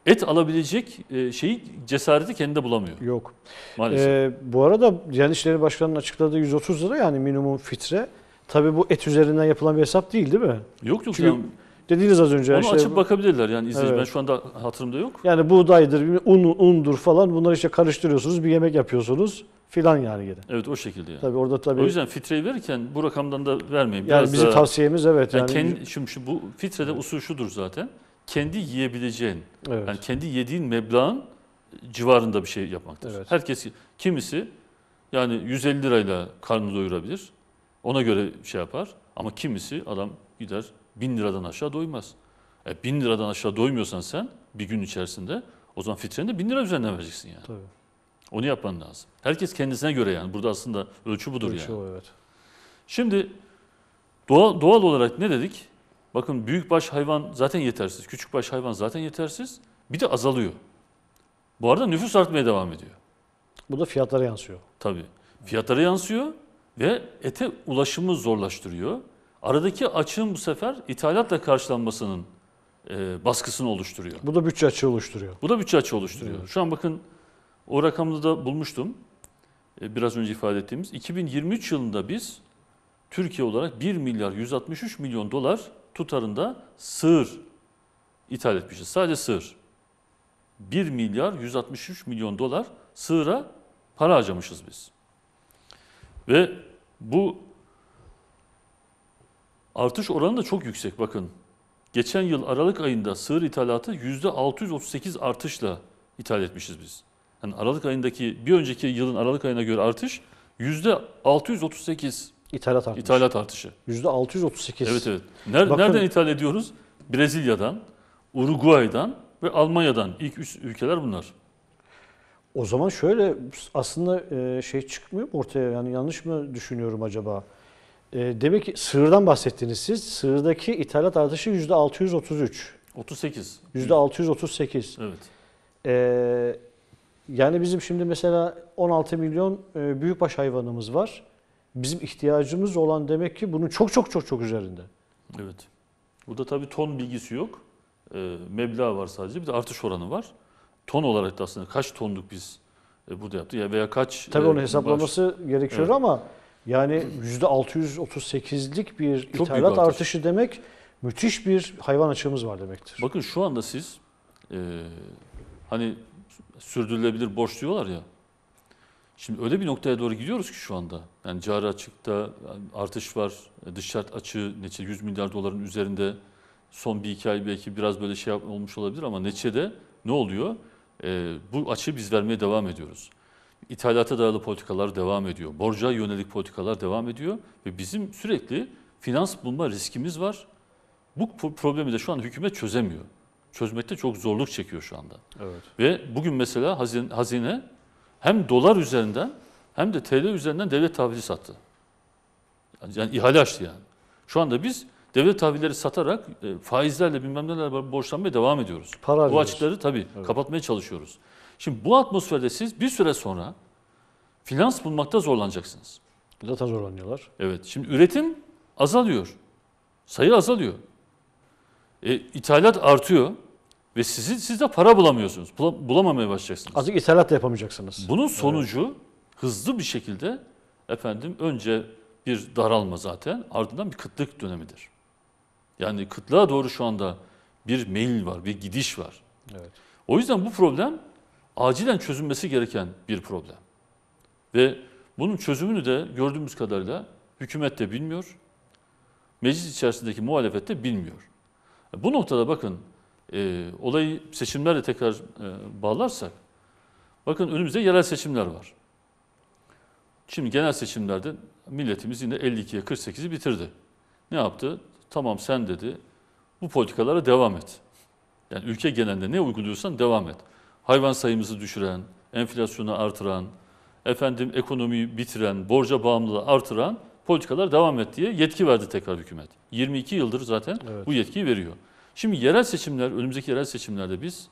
et alabilecek e, şeyi cesareti kendinde bulamıyor. Yok. Maalesef. Ee, bu arada Diyanet İşleri Başkanı'nın açıkladığı 130 lira yani minimum fitre. Tabii bu et üzerinden yapılan bir hesap değil değil mi? Yok yok. Çünkü yani Dediniz az önce. Onu işte, açıp bakabilirler yani izleyici. Evet. Ben şu anda hatırımda yok. Yani buğdaydır, un, undur falan bunları işte karıştırıyorsunuz, bir yemek yapıyorsunuz filan yani gene. Evet o şekilde yani. Tabii orada tabii. O yüzden fitreyi verirken bu rakamdan da vermeyin. Biraz yani bizim daha, tavsiyemiz evet. Yani, yani kendi, şimdi şu, bu fitrede evet. usul şudur zaten. Kendi yiyebileceğin, evet. yani kendi yediğin meblağın civarında bir şey yapmaktır. Evet. Herkes, kimisi yani 150 lirayla karnını doyurabilir. Ona göre şey yapar. Ama kimisi adam gider Bin liradan aşağı doymaz. E bin liradan aşağı doymuyorsan sen bir gün içerisinde o zaman fitreni de bin lira üzerinden vereceksin yani. Tabii. Onu yapman lazım. Herkes kendisine göre yani. Burada aslında ölçü budur ölçü yani. O, evet. Şimdi doğal, doğal olarak ne dedik? Bakın büyük baş hayvan zaten yetersiz. küçük baş hayvan zaten yetersiz. Bir de azalıyor. Bu arada nüfus artmaya devam ediyor. Bu da fiyatlara yansıyor. Tabii. Fiyatlara yansıyor ve ete ulaşımı zorlaştırıyor. Aradaki açığın bu sefer ithalatla karşılanmasının e, baskısını oluşturuyor. Bu da bütçe açığı oluşturuyor. Bu da bütçe açığı oluşturuyor. Şu an bakın o rakamda da bulmuştum. E, biraz önce ifade ettiğimiz. 2023 yılında biz Türkiye olarak 1 milyar 163 milyon dolar tutarında sığır ithal etmişiz. Sadece sığır. 1 milyar 163 milyon dolar sığıra para harcamışız biz. Ve bu Artış oranı da çok yüksek bakın. Geçen yıl Aralık ayında sığır ithalatı %638 artışla ithal etmişiz biz. Yani Aralık ayındaki bir önceki yılın Aralık ayına göre artış %638 ithalat artışı. İthalat artışı. %638. Evet evet. Ner Bakın, nereden ithal ediyoruz? Brezilya'dan, Uruguay'dan ve Almanya'dan ilk üç ülkeler bunlar. O zaman şöyle aslında e, şey çıkmıyor mu ortaya? Yani yanlış mı düşünüyorum acaba? E, demek ki sığırdan bahsettiniz siz. Sığırdaki ithalat artışı %633. 38. %638. Evet. E, yani bizim şimdi mesela 16 milyon e, büyükbaş hayvanımız var. Bizim ihtiyacımız olan demek ki bunun çok çok çok çok üzerinde. Evet. Burada tabii ton bilgisi yok. E, meblağ var sadece. Bir de artış oranı var. Ton olarak da aslında kaç tonluk biz e, burada yaptık ya veya kaç... Tabii e, onun hesaplaması baş... gerekiyor evet. ama yani %638'lik bir Çok ithalat artış. artışı demek müthiş bir hayvan açığımız var demektir. Bakın şu anda siz e, hani sürdürülebilir borç diyorlar ya. Şimdi öyle bir noktaya doğru gidiyoruz ki şu anda. Yani cari açıkta artış var. E, Dışarı açığı neçe 100 milyar doların üzerinde. Son bir iki ay belki biraz böyle şey olmuş olabilir ama neçede ne oluyor? E, bu açığı biz vermeye devam ediyoruz. İthalata dayalı politikalar devam ediyor. Borca yönelik politikalar devam ediyor ve bizim sürekli finans bulma riskimiz var. Bu problemi de şu an hükümet çözemiyor. Çözmekte çok zorluk çekiyor şu anda. Evet. Ve bugün mesela hazine, hazine hem dolar üzerinden hem de TL üzerinden devlet tahvili sattı. Yani ihale açtı yani. Şu anda biz devlet tahvilleri satarak e, faizlerle bilmem neler borçlanmaya devam ediyoruz. Para Bu açıkları tabii evet. kapatmaya çalışıyoruz. Şimdi bu atmosferde siz bir süre sonra finans bulmakta zorlanacaksınız. Zaten zorlanıyorlar. Evet. Şimdi üretim azalıyor. Sayı azalıyor. E, ithalat artıyor ve sizi siz de para bulamıyorsunuz. bulamamaya başlayacaksınız. Azıcık ithalat da yapamayacaksınız. Bunun sonucu evet. hızlı bir şekilde efendim önce bir daralma zaten ardından bir kıtlık dönemidir. Yani kıtlığa doğru şu anda bir meyil var, bir gidiş var. Evet. O yüzden bu problem acilen çözülmesi gereken bir problem. Ve bunun çözümünü de gördüğümüz kadarıyla hükümet de bilmiyor, meclis içerisindeki muhalefet de bilmiyor. Bu noktada bakın e, olayı seçimlerle tekrar e, bağlarsak, bakın önümüzde yerel seçimler var. Şimdi genel seçimlerde milletimiz yine 52'ye 48'i bitirdi. Ne yaptı? Tamam sen dedi, bu politikalara devam et. Yani ülke genelinde ne uyguluyorsan devam et hayvan sayımızı düşüren, enflasyonu artıran, efendim ekonomiyi bitiren, borca bağımlılığı artıran politikalar devam et diye yetki verdi tekrar hükümet. 22 yıldır zaten evet. bu yetkiyi veriyor. Şimdi yerel seçimler, önümüzdeki yerel seçimlerde biz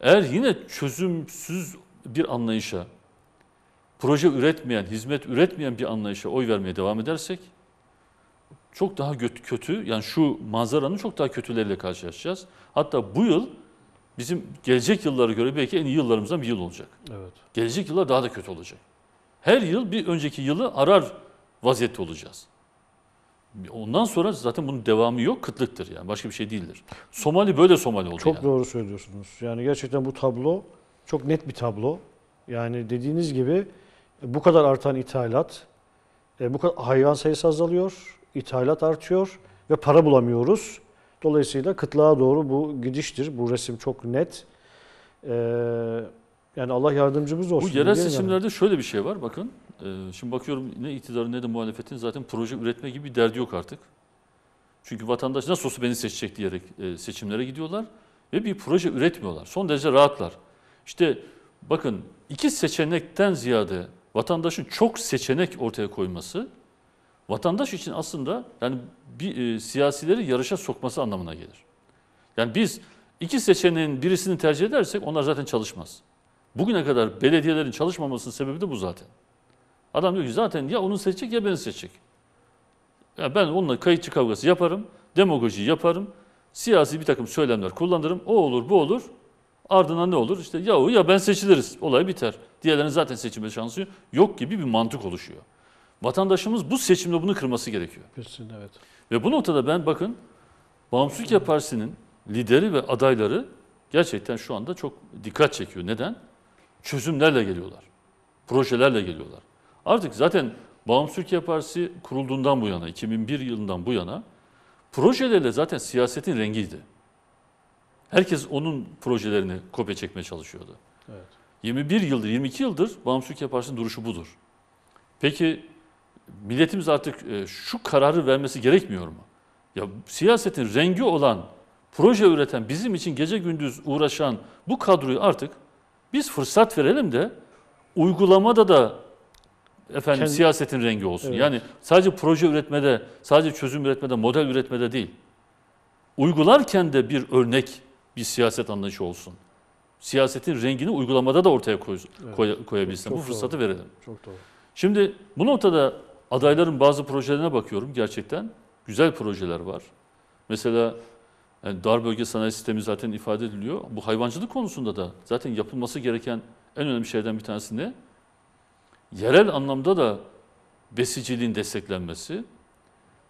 eğer yine çözümsüz bir anlayışa, proje üretmeyen, hizmet üretmeyen bir anlayışa oy vermeye devam edersek çok daha kötü, yani şu manzaranın çok daha kötüleriyle karşılaşacağız. Hatta bu yıl bizim gelecek yıllara göre belki en iyi yıllarımızdan bir yıl olacak. Evet. Gelecek yıllar daha da kötü olacak. Her yıl bir önceki yılı arar vaziyette olacağız. Ondan sonra zaten bunun devamı yok, kıtlıktır yani. Başka bir şey değildir. Somali böyle Somali oldu Çok yani. doğru söylüyorsunuz. Yani gerçekten bu tablo çok net bir tablo. Yani dediğiniz gibi e, bu kadar artan ithalat, e, bu kadar hayvan sayısı azalıyor, ithalat artıyor ve para bulamıyoruz. Dolayısıyla kıtlığa doğru bu gidiştir. Bu resim çok net. Ee, yani Allah yardımcımız olsun. Bu yerel seçimlerde yani. şöyle bir şey var bakın. Ee, şimdi bakıyorum ne iktidarın ne de muhalefetin zaten proje üretme gibi bir derdi yok artık. Çünkü vatandaş nasıl olsa beni seçecek diyerek e, seçimlere gidiyorlar ve bir proje üretmiyorlar. Son derece rahatlar. İşte bakın iki seçenekten ziyade vatandaşın çok seçenek ortaya koyması vatandaş için aslında yani bir, e, siyasileri yarışa sokması anlamına gelir. Yani biz iki seçeneğin birisini tercih edersek onlar zaten çalışmaz. Bugüne kadar belediyelerin çalışmamasının sebebi de bu zaten. Adam diyor ki zaten ya onu seçecek ya beni seçecek. Ya ben onunla kayıtçı kavgası yaparım, demagoji yaparım, siyasi bir takım söylemler kullanırım. O olur, bu olur. Ardından ne olur? İşte ya o ya ben seçiliriz. Olay biter. Diğerlerinin zaten seçilme şansı yok gibi bir mantık oluşuyor. Vatandaşımız bu seçimde bunu kırması gerekiyor. Kırsın evet. Ve bu noktada ben bakın Bağımsız Türkiye Partisi'nin lideri ve adayları gerçekten şu anda çok dikkat çekiyor. Neden? Çözümlerle geliyorlar. Projelerle geliyorlar. Artık zaten Bağımsız Türkiye Partisi kurulduğundan bu yana, 2001 yılından bu yana projelerle zaten siyasetin rengiydi. Herkes onun projelerini kopya çekmeye çalışıyordu. Evet. 21 yıldır, 22 yıldır Bağımsız Türkiye Partisi'nin duruşu budur. Peki milletimiz artık e, şu kararı vermesi gerekmiyor mu? Ya siyasetin rengi olan, proje üreten, bizim için gece gündüz uğraşan bu kadroyu artık biz fırsat verelim de uygulamada da efendim Kendi, siyasetin rengi olsun. Evet. Yani sadece proje üretmede, sadece çözüm üretmede, model üretmede değil. Uygularken de bir örnek bir siyaset anlayışı olsun. Siyasetin rengini uygulamada da ortaya koy, evet. koy, koyabilsin. Çok, çok bu fırsatı doğru. verelim. Çok doğru. Şimdi bu noktada Adayların bazı projelerine bakıyorum gerçekten. Güzel projeler var. Mesela yani e, dar bölge sanayi sistemi zaten ifade ediliyor. Bu hayvancılık konusunda da zaten yapılması gereken en önemli şeylerden bir tanesi ne? Yerel anlamda da besiciliğin desteklenmesi,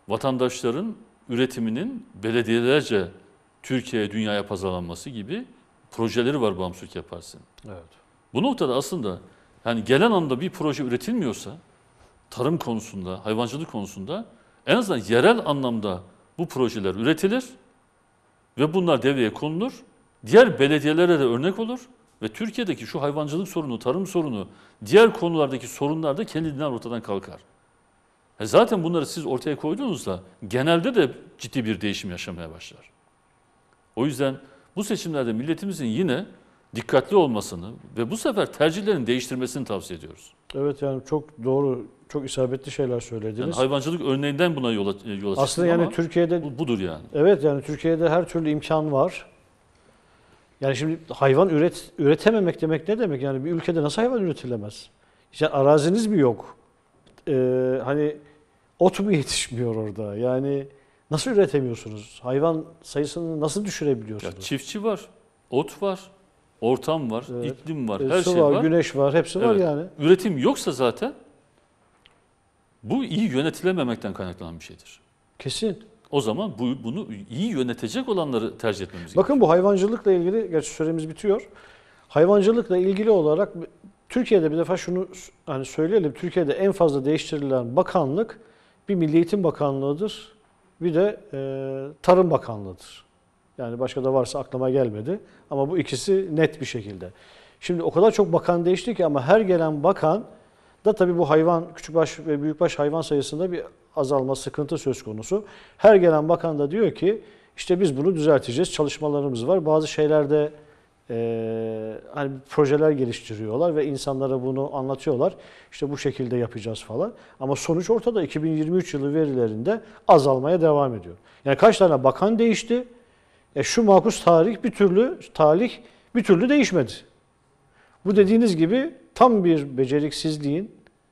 vatandaşların üretiminin belediyelerce Türkiye'ye, dünyaya pazarlanması gibi projeleri var bağımsızlık yaparsın. Evet. Bu noktada aslında yani gelen anda bir proje üretilmiyorsa tarım konusunda, hayvancılık konusunda en azından yerel anlamda bu projeler üretilir ve bunlar devreye konulur. Diğer belediyelere de örnek olur ve Türkiye'deki şu hayvancılık sorunu, tarım sorunu, diğer konulardaki sorunlar da kendinden ortadan kalkar. E zaten bunları siz ortaya koyduğunuzda genelde de ciddi bir değişim yaşamaya başlar. O yüzden bu seçimlerde milletimizin yine dikkatli olmasını ve bu sefer tercihlerini değiştirmesini tavsiye ediyoruz. Evet yani çok doğru, çok isabetli şeyler söylediniz. Yani hayvancılık örneğinden buna yola, e, yola Aslında yani Türkiye'de... Bu, budur yani. Evet yani Türkiye'de her türlü imkan var. Yani şimdi hayvan üret, üretememek demek ne demek? Yani bir ülkede nasıl hayvan üretilemez? İşte araziniz mi yok? Ee, hani ot mu yetişmiyor orada? Yani nasıl üretemiyorsunuz? Hayvan sayısını nasıl düşürebiliyorsunuz? Ya çiftçi var, ot var, ortam var, evet. iklim var, e, her şey var, var. Güneş var, hepsi evet. var yani. Üretim yoksa zaten bu iyi yönetilememekten kaynaklanan bir şeydir. Kesin. O zaman bu, bunu iyi yönetecek olanları tercih etmemiz Bakın, gerekiyor. Bakın bu hayvancılıkla ilgili, gerçi süremiz bitiyor. Hayvancılıkla ilgili olarak Türkiye'de bir defa şunu hani söyleyelim. Türkiye'de en fazla değiştirilen bakanlık bir Milli Eğitim Bakanlığı'dır. Bir de e, Tarım Bakanlığı'dır. Yani başka da varsa aklıma gelmedi. Ama bu ikisi net bir şekilde. Şimdi o kadar çok bakan değişti ki ama her gelen bakan da tabii bu hayvan, küçükbaş ve büyükbaş hayvan sayısında bir azalma, sıkıntı söz konusu. Her gelen bakan da diyor ki işte biz bunu düzelteceğiz, çalışmalarımız var. Bazı şeylerde e, hani projeler geliştiriyorlar ve insanlara bunu anlatıyorlar. İşte bu şekilde yapacağız falan. Ama sonuç ortada 2023 yılı verilerinde azalmaya devam ediyor. Yani kaç tane bakan değişti? E şu makus tarih bir türlü talih bir türlü değişmedi. Bu dediğiniz gibi tam bir beceriksizliğin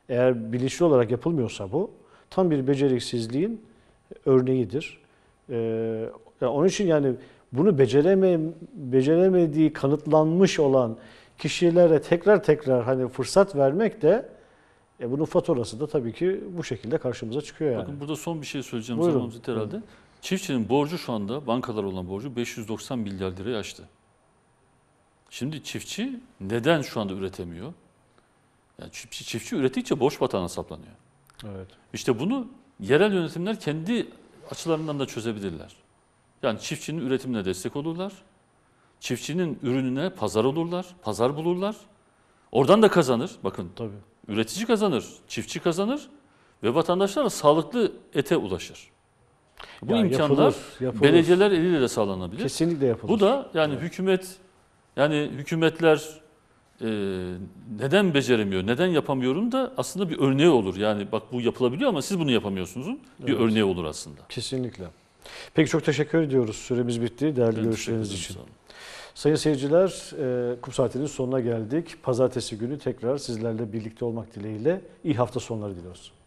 eğer bilinçli olarak yapılmıyorsa bu tam bir beceriksizliğin e, örneğidir. Ee, onun için yani bunu becereme, beceremediği kanıtlanmış olan kişilere tekrar tekrar hani fırsat vermek de e bunun faturası da tabii ki bu şekilde karşımıza çıkıyor yani. Bakın burada son bir şey söyleyeceğim zamanımız herhalde. Hı. Çiftçinin borcu şu anda bankalar olan borcu 590 milyar lirayı aştı. Şimdi çiftçi neden şu anda üretemiyor? Yani çiftçi, çiftçi ürettikçe borç batağına saplanıyor. Evet. İşte bunu yerel yönetimler kendi açılarından da çözebilirler. Yani çiftçinin üretimine destek olurlar. Çiftçinin ürününe pazar olurlar, pazar bulurlar. Oradan da kazanır. Bakın Tabii. üretici kazanır, çiftçi kazanır ve vatandaşlar sağlıklı ete ulaşır. Bu yani imkanlar yapılır, yapılır. belediyeler eliyle sağlanabilir. Kesinlikle yapılır. Bu da yani evet. hükümet yani hükümetler e, neden beceremiyor, neden yapamıyorum da aslında bir örneği olur. Yani bak bu yapılabiliyor ama siz bunu yapamıyorsunuzun bir evet. örneği olur aslında. Kesinlikle. Peki çok teşekkür ediyoruz. Süremiz bitti. Değerli ben görüşleriniz için. Sayın seyirciler, e, kum saatinin sonuna geldik. Pazartesi günü tekrar sizlerle birlikte olmak dileğiyle iyi hafta sonları diliyoruz.